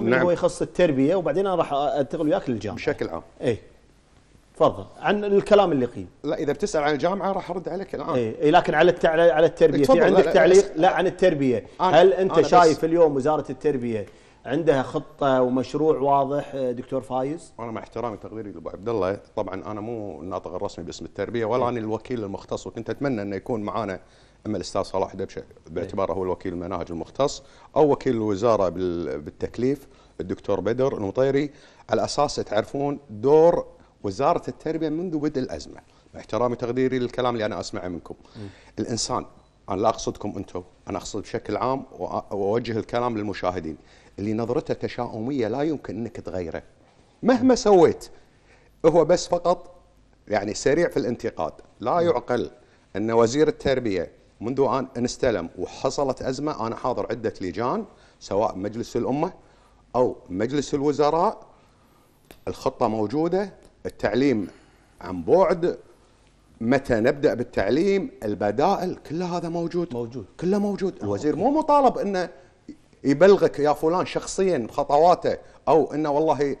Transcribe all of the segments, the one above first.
نعم. هو يخص التربيه وبعدين انا راح انتقل وياك للجامعه بشكل عام اي تفضل عن الكلام اللي قيل لا اذا بتسال عن الجامعه راح ارد عليك الان اي إيه، لكن على التع... على التربيه في عندك لا تعليق لا, لا عن التربيه أنا هل انت أنا شايف بس. اليوم وزاره التربيه عندها خطه ومشروع واضح آه، دكتور فايز انا مع احترامي تقديري لابو عبد الله طبعا انا مو الناطق الرسمي باسم التربيه ولا إيه. انا الوكيل المختص وكنت اتمنى انه يكون معانا اما الاستاذ صلاح دبشه باعتباره هو الوكيل المناهج المختص او وكيل الوزاره بالتكليف الدكتور بدر المطيري على اساس تعرفون دور وزاره التربيه منذ بدء الازمه مع احترامي وتقديري للكلام اللي انا اسمعه منكم م. الانسان انا لا اقصدكم انتم انا اقصد بشكل عام واوجه الكلام للمشاهدين اللي نظرته تشاؤميه لا يمكن انك تغيره مهما سويت هو بس فقط يعني سريع في الانتقاد لا يعقل ان وزير التربيه منذ أن استلم وحصلت أزمة أنا حاضر عدة لجان سواء مجلس الأمة أو مجلس الوزراء الخطة موجودة التعليم عن بعد متى نبدأ بالتعليم البدائل كل هذا موجود موجود كله موجود آه، الوزير مو مطالب أنه يبلغك يا فلان شخصيا بخطواته أو أنه والله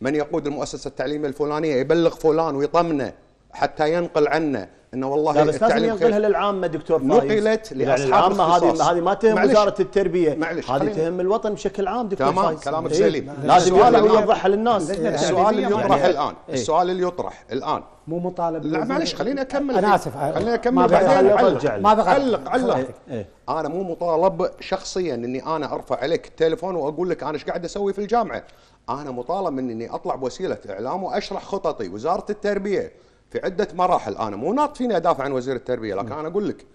من يقود المؤسسة التعليمية الفلانية يبلغ فلان ويطمنه حتى ينقل عنا انه والله لا بس لازم ينقلها للعامه دكتور فايز نقلت لاصحاب العامه هذه هذه ما تهم وزاره التربيه معلش هذه تهم الوطن بشكل عام دكتور تمام فايز كلامك إيه. سليم لازم يوضحها للناس إيه، السؤال اللي يطرح يعني الان إيه؟ السؤال اللي يطرح الان مو مطالب لا معلش خليني اكمل انا اسف خليني اكمل بعدين ما بقى علق علق إيه. انا مو مطالب شخصيا اني انا ارفع عليك التليفون واقول لك انا ايش قاعد اسوي في الجامعه انا مطالب من اني اطلع بوسيله اعلام واشرح خططي وزاره التربيه في عده مراحل انا مو ناط فيني ادافع عن وزير التربيه لكن انا اقول لك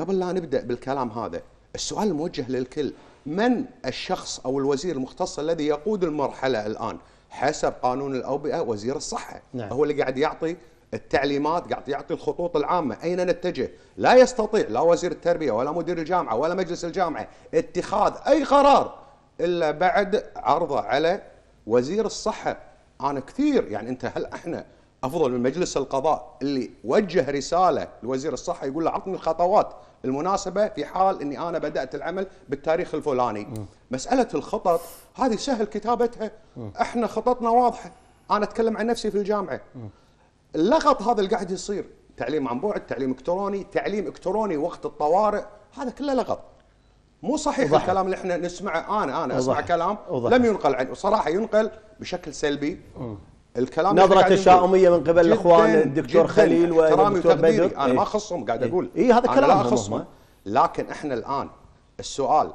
قبل لا نبدا بالكلام هذا السؤال موجه للكل من الشخص او الوزير المختص الذي يقود المرحله الان حسب قانون الاوبئه وزير الصحه نعم. هو اللي قاعد يعطي التعليمات قاعد يعطي الخطوط العامه اين نتجه لا يستطيع لا وزير التربيه ولا مدير الجامعه ولا مجلس الجامعه اتخاذ اي قرار الا بعد عرضه على وزير الصحه انا كثير يعني انت هل احنا افضل من مجلس القضاء اللي وجه رساله لوزير الصحه يقول له عطني الخطوات المناسبه في حال اني انا بدات العمل بالتاريخ الفلاني م. مساله الخطط هذه سهل كتابتها م. احنا خططنا واضحه انا اتكلم عن نفسي في الجامعه م. اللغط هذا اللي قاعد يصير تعليم عن بعد تعليم الكتروني تعليم الكتروني وقت الطوارئ هذا كله لغط مو صحيح وضحك. الكلام اللي احنا نسمعه انا انا اسمع كلام وضحك. لم ينقل عن وصراحه ينقل بشكل سلبي م. الكلام نظرة تشاؤمية من قبل الاخوان الدكتور خليل والدكتور بدر انا إيه. ما اخصهم قاعد إيه. اقول اي هذا كلام لا اخصهم لكن احنا الان السؤال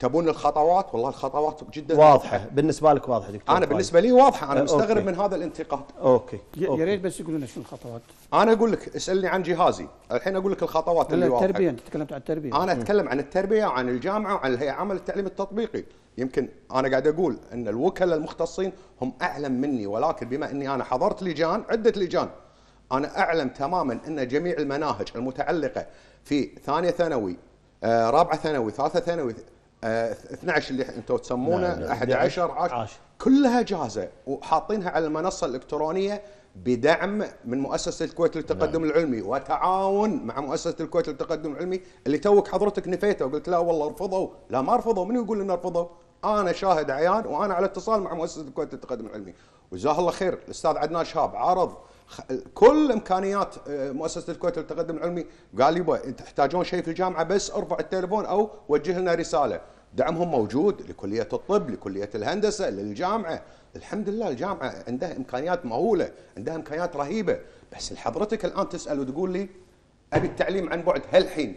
تبون الخطوات والله الخطوات جدا واضحه بالنسبه لك واضحه دكتور انا بالنسبه لي واضحه انا أوكي. مستغرب من هذا الانتقاد اوكي, أوكي. يا ريت بس يقولون لنا شنو الخطوات انا اقول لك اسالني عن جهازي الحين اقول لك الخطوات اللي واضحه التربيه انت تكلمت عن التربيه انا اتكلم عن التربيه وعن الجامعه وعن الهيئه العامه للتعليم التطبيقي يمكن انا قاعد اقول ان الوكلاء المختصين هم اعلم مني ولكن بما اني انا حضرت لجان عده لجان انا اعلم تماما ان جميع المناهج المتعلقه في ثانيه ثانوي آه، رابعه ثانوي ثالثه ثانوي 12 آه، اللي انتم تسمونه 11 10 كلها جاهزه وحاطينها على المنصه الالكترونيه بدعم من مؤسسه الكويت للتقدم نعم. العلمي وتعاون مع مؤسسه الكويت للتقدم العلمي اللي توك حضرتك نفيته وقلت لا والله رفضوا لا ما رفضوا من يقول لنا رفضوا انا شاهد عيان وانا على اتصال مع مؤسسه الكويت للتقدم العلمي وجزاه الله خير الاستاذ عدنان شهاب عرض كل امكانيات آه، مؤسسه الكويت للتقدم العلمي قال يبا تحتاجون شيء في الجامعه بس ارفع التليفون او وجه لنا رساله دعمهم موجود لكليه الطب لكليه الهندسه للجامعه الحمد لله الجامعه عندها امكانيات مهوله عندها امكانيات رهيبه بس حضرتك الان تسال وتقول لي ابي التعليم عن بعد هالحين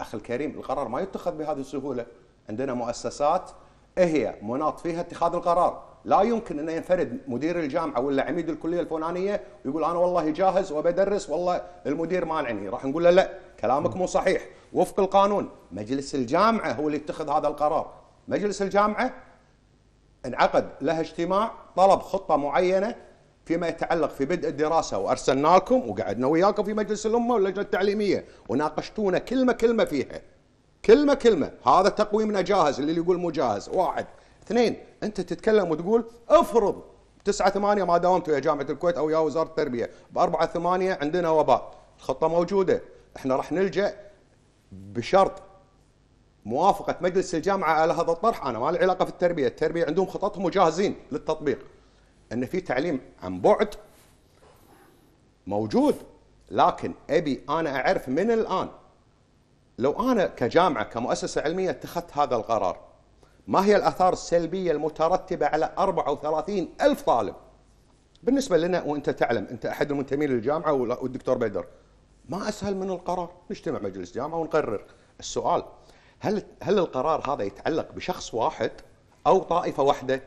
أخ الكريم القرار ما يتخذ بهذه السهوله عندنا مؤسسات هي مناط فيها اتخاذ القرار لا يمكن أن ينفرد مدير الجامعة ولا عميد الكلية الفلانية ويقول أنا والله جاهز وبدرس والله المدير مانعني راح نقول له لا كلامك مو صحيح وفق القانون مجلس الجامعة هو اللي يتخذ هذا القرار مجلس الجامعة انعقد له اجتماع طلب خطة معينة فيما يتعلق في بدء الدراسة وأرسلنا لكم وقعدنا وياكم في مجلس الأمة واللجنة التعليمية وناقشتونا كلمة كلمة فيها كلمة كلمة هذا تقويمنا جاهز اللي يقول مو جاهز واحد اثنين انت تتكلم وتقول افرض 9 8 ما داومتوا يا جامعة الكويت او يا وزارة التربية بأربعة 4 8 عندنا وباء الخطة موجودة احنا راح نلجأ بشرط موافقة مجلس الجامعة على هذا الطرح أنا ما لي علاقة في التربية التربية عندهم خططهم وجاهزين للتطبيق أن في تعليم عن بعد موجود لكن أبي أنا أعرف من الآن لو أنا كجامعة كمؤسسة علمية اتخذت هذا القرار ما هي الأثار السلبية المترتبة على 34 ألف طالب بالنسبة لنا وأنت تعلم أنت أحد المنتمين للجامعة والدكتور بدر ما أسهل من القرار نجتمع مجلس جامعة ونقرر السؤال هل هل القرار هذا يتعلق بشخص واحد أو طائفة واحدة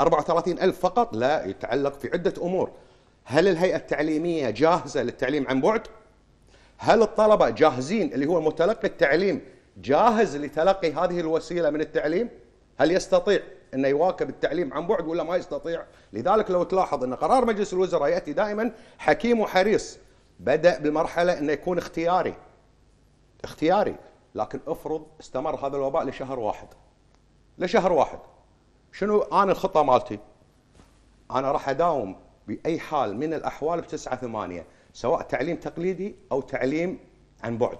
34 ألف فقط لا يتعلق في عدة أمور هل الهيئة التعليمية جاهزة للتعليم عن بعد؟ هل الطلبة جاهزين اللي هو متلقي التعليم جاهز لتلقي هذه الوسيلة من التعليم هل يستطيع أن يواكب التعليم عن بعد ولا ما يستطيع لذلك لو تلاحظ أن قرار مجلس الوزراء يأتي دائما حكيم وحريص بدأ بمرحلة أنه يكون اختياري اختياري لكن افرض استمر هذا الوباء لشهر واحد لشهر واحد شنو أنا الخطة مالتي أنا راح أداوم بأي حال من الأحوال بتسعة ثمانية سواء تعليم تقليدي او تعليم عن بعد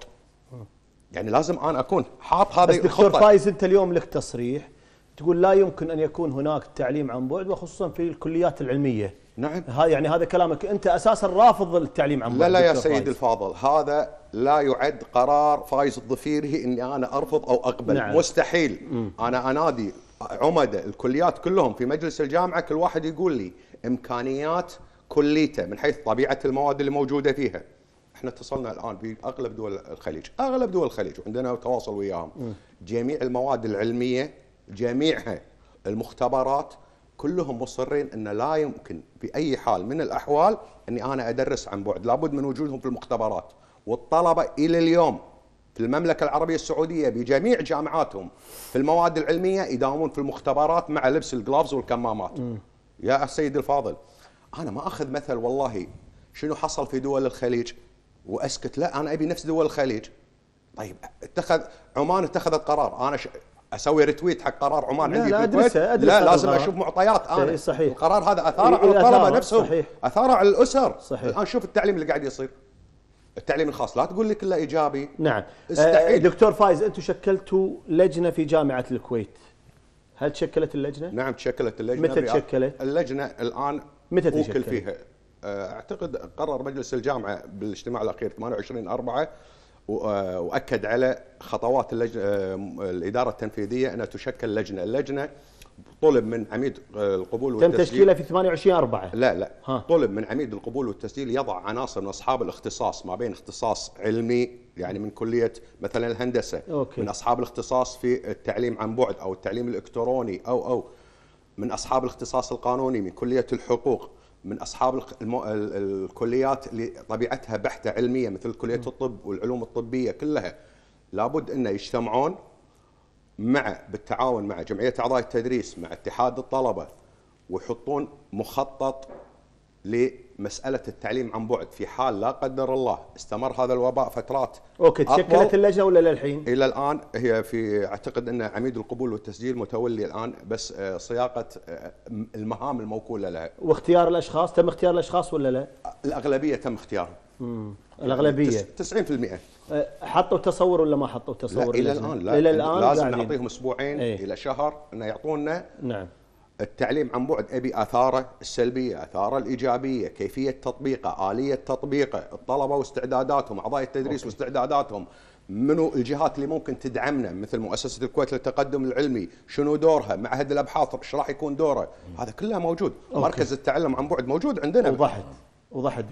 يعني لازم انا اكون حاط هذه بس دكتور فايز انت اليوم لك تصريح تقول لا يمكن ان يكون هناك تعليم عن بعد وخصوصا في الكليات العلميه نعم ها يعني هذا كلامك انت اساسا رافض التعليم عن بعد لا لا يا سيدي الفاضل هذا لا يعد قرار فايز الضفيري اني انا ارفض او اقبل نعم. مستحيل م. انا انادي عمده الكليات كلهم في مجلس الجامعه كل واحد يقول لي امكانيات كليته من حيث طبيعه المواد اللي موجوده فيها احنا اتصلنا الان باغلب دول الخليج اغلب دول الخليج وعندنا تواصل وياهم جميع المواد العلميه جميعها المختبرات كلهم مصرين ان لا يمكن باي حال من الاحوال اني انا ادرس عن بعد لابد من وجودهم في المختبرات والطلبه الى اليوم في المملكه العربيه السعوديه بجميع جامعاتهم في المواد العلميه يداومون في المختبرات مع لبس الجلافز والكمامات م. يا السيد الفاضل انا ما اخذ مثل والله شنو حصل في دول الخليج واسكت لا انا ابي نفس دول الخليج طيب اتخذ عمان اتخذت قرار انا ش... اسوي ريتويت حق قرار عمان لا عندي لا أدرس أدرس لا لازم القرار. اشوف معطيات انا صحيح القرار هذا اثاره على الطلبه نفسهم صحيح. اثاره على الاسر صحيح. الان شوف التعليم اللي قاعد يصير التعليم الخاص لا تقول لي كله ايجابي نعم استحيل آه، دكتور فايز انتم شكلتوا لجنه في جامعه الكويت هل تشكلت اللجنه؟ نعم تشكلت اللجنه متى تشكلت؟ اللجنه الان متى وكل فيها آه، اعتقد قرر مجلس الجامعه بالاجتماع الاخير 28 4 آه، واكد على خطوات اللجنه آه، الاداره التنفيذيه انها تشكل لجنه، اللجنه طلب من عميد القبول والتسجيل تم تشكيله في 28 4 لا لا ها. طلب من عميد القبول والتسجيل يضع عناصر من اصحاب الاختصاص ما بين اختصاص علمي يعني من كليه مثلا الهندسه أوكي. من اصحاب الاختصاص في التعليم عن بعد او التعليم الالكتروني او او من أصحاب الاختصاص القانوني من كلية الحقوق من أصحاب الكليات اللي طبيعتها بحتة علمية مثل كلية الطب والعلوم الطبية كلها لابد أن يجتمعون مع بالتعاون مع جمعية أعضاء التدريس مع اتحاد الطلبة ويحطون مخطط لمساله التعليم عن بعد في حال لا قدر الله استمر هذا الوباء فترات اوكي تشكلت اللجنه ولا للحين؟ الى الان هي في اعتقد ان عميد القبول والتسجيل متولي الان بس آه، صياغه آه، المهام الموكوله لها واختيار الاشخاص تم اختيار الاشخاص ولا لا؟ الاغلبيه تم اختيارهم. الاغلبيه 90% آه، حطوا تصور ولا ما حطوا تصور؟ لا الى الان لا الى الان لازم نعطيهم اسبوعين ايه؟ الى شهر انه يعطونا نعم التعليم عن بعد أبي آثاره السلبية آثاره الإيجابية كيفية تطبيقه آلية تطبيقه الطلبة واستعداداتهم أعضاء التدريس أوكي. واستعداداتهم منو الجهات اللي ممكن تدعمنا مثل مؤسسة الكويت للتقدم العلمي شنو دورها معهد الأبحاث ايش راح يكون دوره هذا كله موجود أوكي. مركز التعلم عن بعد موجود عندنا وضحت وضحت